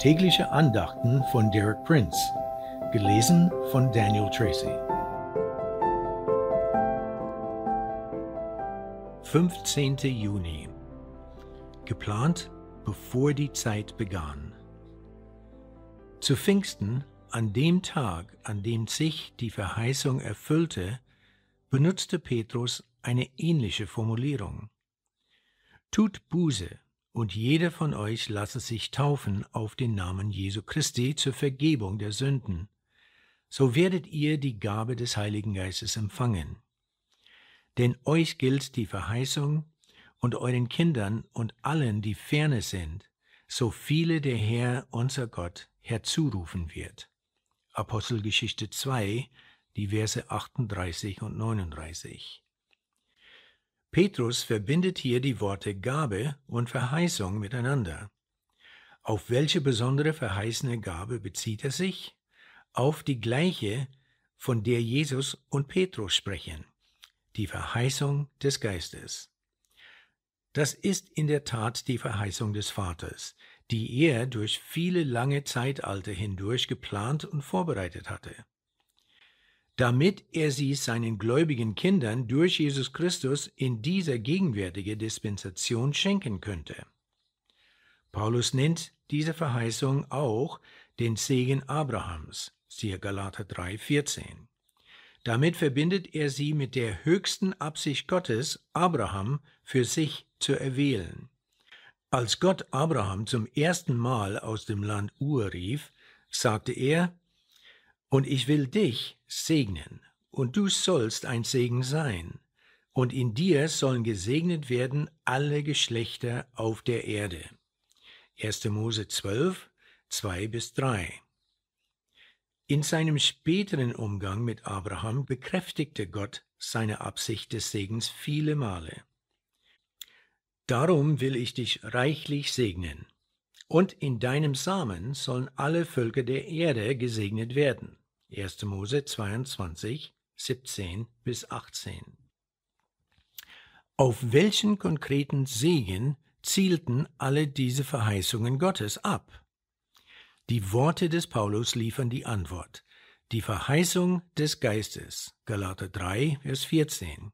Tägliche Andachten von Derek Prince, gelesen von Daniel Tracy. 15. Juni. Geplant, bevor die Zeit begann. Zu Pfingsten, an dem Tag, an dem sich die Verheißung erfüllte, benutzte Petrus eine ähnliche Formulierung. Tut Buße, und jeder von euch lasse sich taufen auf den Namen Jesu Christi zur Vergebung der Sünden. So werdet ihr die Gabe des Heiligen Geistes empfangen. Denn euch gilt die Verheißung und euren Kindern und allen, die ferne sind, so viele der Herr, unser Gott, herzurufen wird. Apostelgeschichte 2, die Verse 38 und 39. Petrus verbindet hier die Worte Gabe und Verheißung miteinander. Auf welche besondere verheißene Gabe bezieht er sich? Auf die gleiche, von der Jesus und Petrus sprechen, die Verheißung des Geistes. Das ist in der Tat die Verheißung des Vaters, die er durch viele lange Zeitalter hindurch geplant und vorbereitet hatte damit er sie seinen gläubigen Kindern durch Jesus Christus in dieser gegenwärtigen Dispensation schenken könnte. Paulus nennt diese Verheißung auch den Segen Abrahams, siehe Galater 3,14. Damit verbindet er sie mit der höchsten Absicht Gottes, Abraham für sich zu erwählen. Als Gott Abraham zum ersten Mal aus dem Land Ur rief, sagte er, und ich will dich segnen, und du sollst ein Segen sein, und in dir sollen gesegnet werden alle Geschlechter auf der Erde. 1. Mose 12, 2 bis 3. In seinem späteren Umgang mit Abraham bekräftigte Gott seine Absicht des Segens viele Male. Darum will ich dich reichlich segnen, und in deinem Samen sollen alle Völker der Erde gesegnet werden. 1. Mose 22, 17 bis 18. Auf welchen konkreten Segen zielten alle diese Verheißungen Gottes ab? Die Worte des Paulus liefern die Antwort. Die Verheißung des Geistes, Galater 3, Vers 14.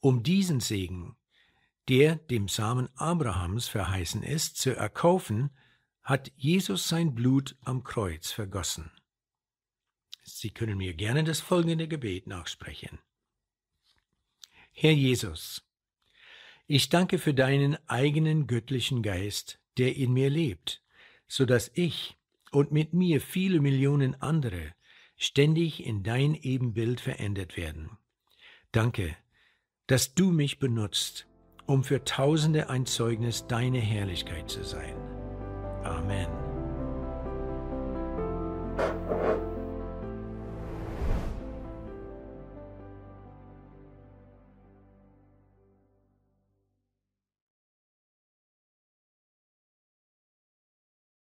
Um diesen Segen, der dem Samen Abrahams verheißen ist, zu erkaufen, hat Jesus sein Blut am Kreuz vergossen. Sie können mir gerne das folgende Gebet nachsprechen. Herr Jesus, ich danke für deinen eigenen göttlichen Geist, der in mir lebt, so dass ich und mit mir viele Millionen andere ständig in dein Ebenbild verändert werden. Danke, dass du mich benutzt, um für Tausende ein Zeugnis deiner Herrlichkeit zu sein. Amen.